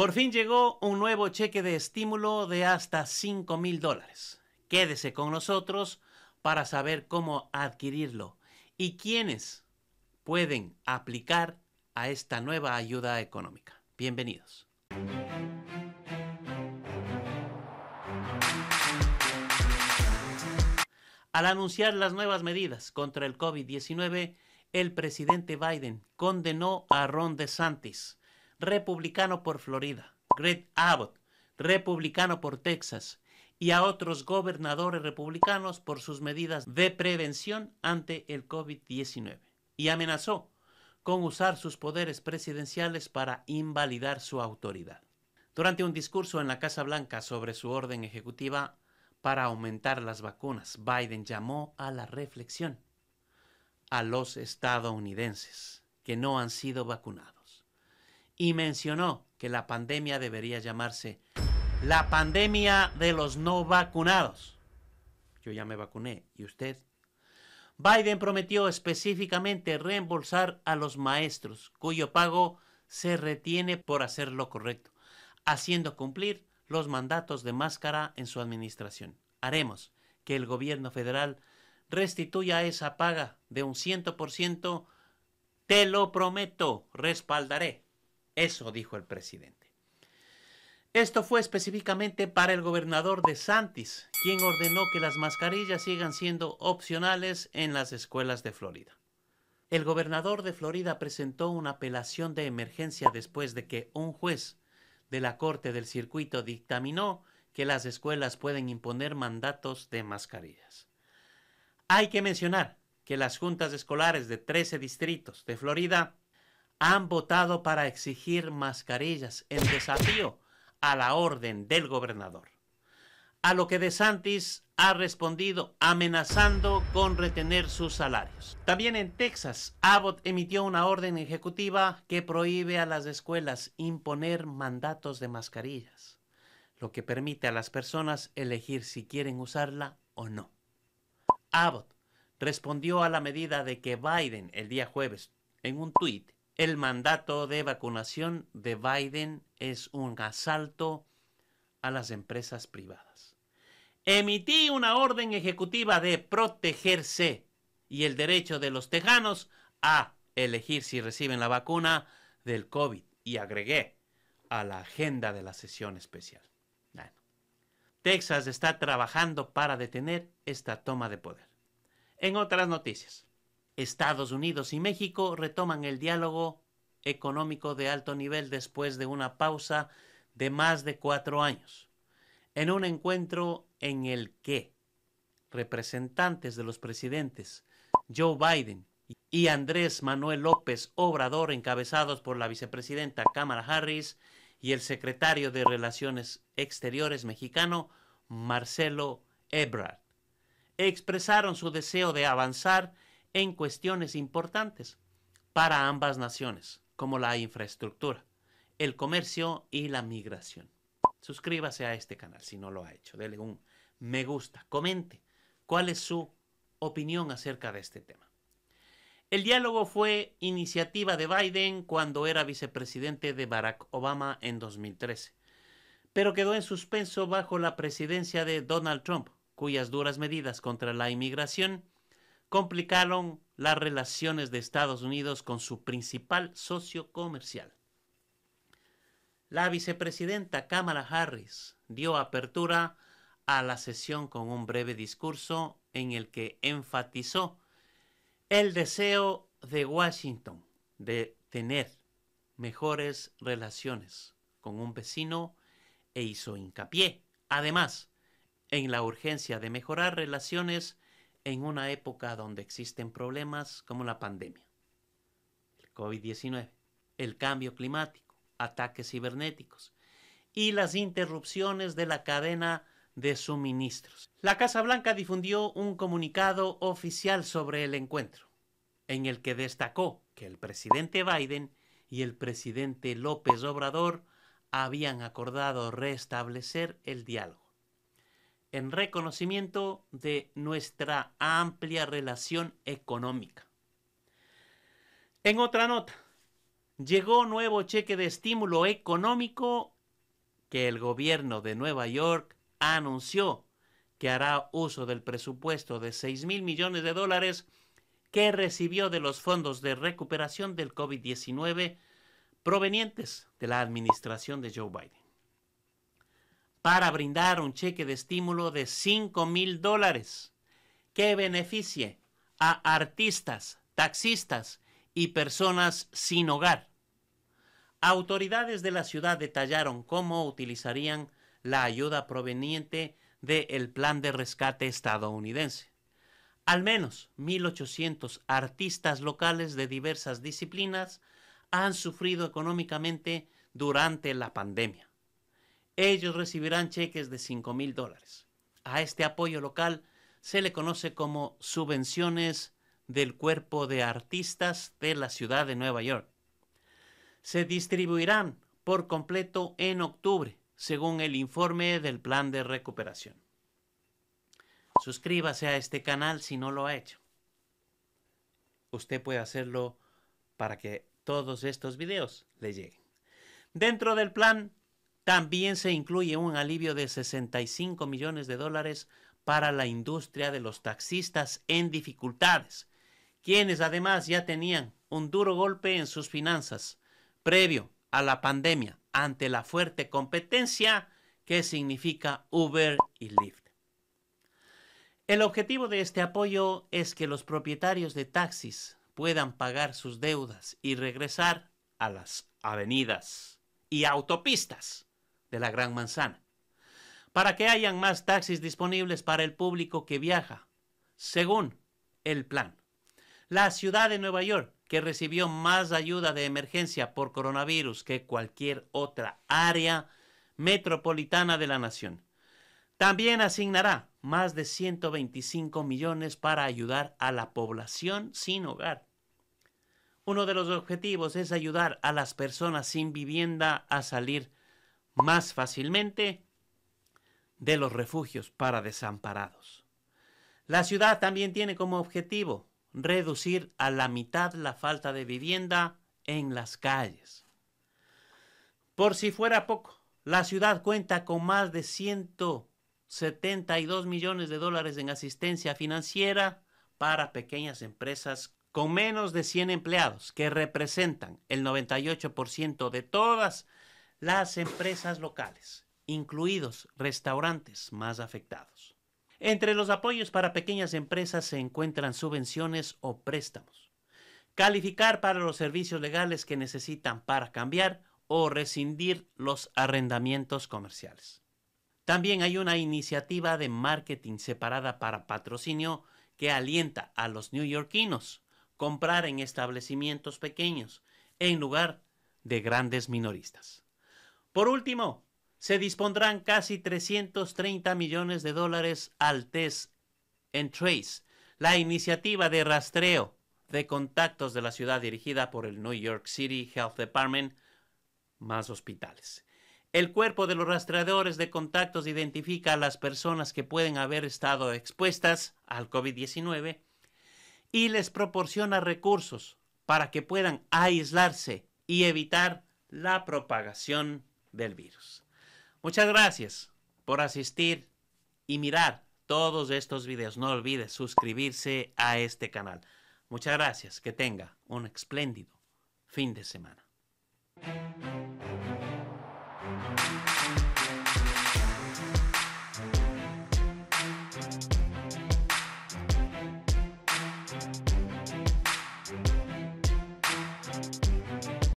Por fin llegó un nuevo cheque de estímulo de hasta 5 mil dólares. Quédese con nosotros para saber cómo adquirirlo y quiénes pueden aplicar a esta nueva ayuda económica. Bienvenidos. Al anunciar las nuevas medidas contra el COVID-19, el presidente Biden condenó a Ron DeSantis republicano por Florida, Greg Abbott, republicano por Texas, y a otros gobernadores republicanos por sus medidas de prevención ante el COVID-19, y amenazó con usar sus poderes presidenciales para invalidar su autoridad. Durante un discurso en la Casa Blanca sobre su orden ejecutiva para aumentar las vacunas, Biden llamó a la reflexión a los estadounidenses que no han sido vacunados y mencionó que la pandemia debería llamarse la pandemia de los no vacunados. Yo ya me vacuné, ¿y usted? Biden prometió específicamente reembolsar a los maestros cuyo pago se retiene por hacer lo correcto, haciendo cumplir los mandatos de máscara en su administración. Haremos que el gobierno federal restituya esa paga de un 100%, te lo prometo, respaldaré. Eso dijo el presidente. Esto fue específicamente para el gobernador de Santis, quien ordenó que las mascarillas sigan siendo opcionales en las escuelas de Florida. El gobernador de Florida presentó una apelación de emergencia después de que un juez de la Corte del Circuito dictaminó que las escuelas pueden imponer mandatos de mascarillas. Hay que mencionar que las juntas escolares de 13 distritos de Florida han votado para exigir mascarillas en desafío a la orden del gobernador. A lo que De Santis ha respondido amenazando con retener sus salarios. También en Texas, Abbott emitió una orden ejecutiva que prohíbe a las escuelas imponer mandatos de mascarillas, lo que permite a las personas elegir si quieren usarla o no. Abbott respondió a la medida de que Biden el día jueves en un tuit el mandato de vacunación de Biden es un asalto a las empresas privadas. Emití una orden ejecutiva de protegerse y el derecho de los tejanos a elegir si reciben la vacuna del COVID y agregué a la agenda de la sesión especial. Texas está trabajando para detener esta toma de poder. En otras noticias, Estados Unidos y México retoman el diálogo económico de alto nivel después de una pausa de más de cuatro años, en un encuentro en el que representantes de los presidentes Joe Biden y Andrés Manuel López Obrador, encabezados por la vicepresidenta Cámara Harris y el secretario de Relaciones Exteriores mexicano Marcelo Ebrard, expresaron su deseo de avanzar en cuestiones importantes para ambas naciones, como la infraestructura, el comercio y la migración. Suscríbase a este canal si no lo ha hecho, dele un me gusta, comente cuál es su opinión acerca de este tema. El diálogo fue iniciativa de Biden cuando era vicepresidente de Barack Obama en 2013, pero quedó en suspenso bajo la presidencia de Donald Trump, cuyas duras medidas contra la inmigración complicaron las relaciones de Estados Unidos con su principal socio comercial. La vicepresidenta Kamala Harris dio apertura a la sesión con un breve discurso en el que enfatizó el deseo de Washington de tener mejores relaciones con un vecino e hizo hincapié, además, en la urgencia de mejorar relaciones en una época donde existen problemas como la pandemia, el COVID-19, el cambio climático, ataques cibernéticos y las interrupciones de la cadena de suministros. La Casa Blanca difundió un comunicado oficial sobre el encuentro, en el que destacó que el presidente Biden y el presidente López Obrador habían acordado restablecer el diálogo en reconocimiento de nuestra amplia relación económica. En otra nota, llegó nuevo cheque de estímulo económico que el gobierno de Nueva York anunció que hará uso del presupuesto de 6 mil millones de dólares que recibió de los fondos de recuperación del COVID-19 provenientes de la administración de Joe Biden para brindar un cheque de estímulo de $5,000 mil dólares que beneficie a artistas, taxistas y personas sin hogar. Autoridades de la ciudad detallaron cómo utilizarían la ayuda proveniente del plan de rescate estadounidense. Al menos 1.800 artistas locales de diversas disciplinas han sufrido económicamente durante la pandemia ellos recibirán cheques de 5 mil dólares. A este apoyo local se le conoce como subvenciones del cuerpo de artistas de la ciudad de Nueva York. Se distribuirán por completo en octubre, según el informe del plan de recuperación. Suscríbase a este canal si no lo ha hecho. Usted puede hacerlo para que todos estos videos le lleguen. Dentro del plan también se incluye un alivio de 65 millones de dólares para la industria de los taxistas en dificultades, quienes además ya tenían un duro golpe en sus finanzas previo a la pandemia ante la fuerte competencia que significa Uber y Lyft. El objetivo de este apoyo es que los propietarios de taxis puedan pagar sus deudas y regresar a las avenidas y autopistas de la Gran Manzana, para que hayan más taxis disponibles para el público que viaja, según el plan. La ciudad de Nueva York, que recibió más ayuda de emergencia por coronavirus que cualquier otra área metropolitana de la nación, también asignará más de 125 millones para ayudar a la población sin hogar. Uno de los objetivos es ayudar a las personas sin vivienda a salir más fácilmente de los refugios para desamparados. La ciudad también tiene como objetivo reducir a la mitad la falta de vivienda en las calles. Por si fuera poco, la ciudad cuenta con más de 172 millones de dólares en asistencia financiera para pequeñas empresas con menos de 100 empleados, que representan el 98% de todas las empresas locales, incluidos restaurantes más afectados. Entre los apoyos para pequeñas empresas se encuentran subvenciones o préstamos. Calificar para los servicios legales que necesitan para cambiar o rescindir los arrendamientos comerciales. También hay una iniciativa de marketing separada para patrocinio que alienta a los neoyorquinos comprar en establecimientos pequeños en lugar de grandes minoristas. Por último, se dispondrán casi 330 millones de dólares al test and Trace, la iniciativa de rastreo de contactos de la ciudad dirigida por el New York City Health Department, más hospitales. El cuerpo de los rastreadores de contactos identifica a las personas que pueden haber estado expuestas al COVID-19 y les proporciona recursos para que puedan aislarse y evitar la propagación del virus. Muchas gracias por asistir y mirar todos estos videos. No olvides suscribirse a este canal. Muchas gracias. Que tenga un espléndido fin de semana.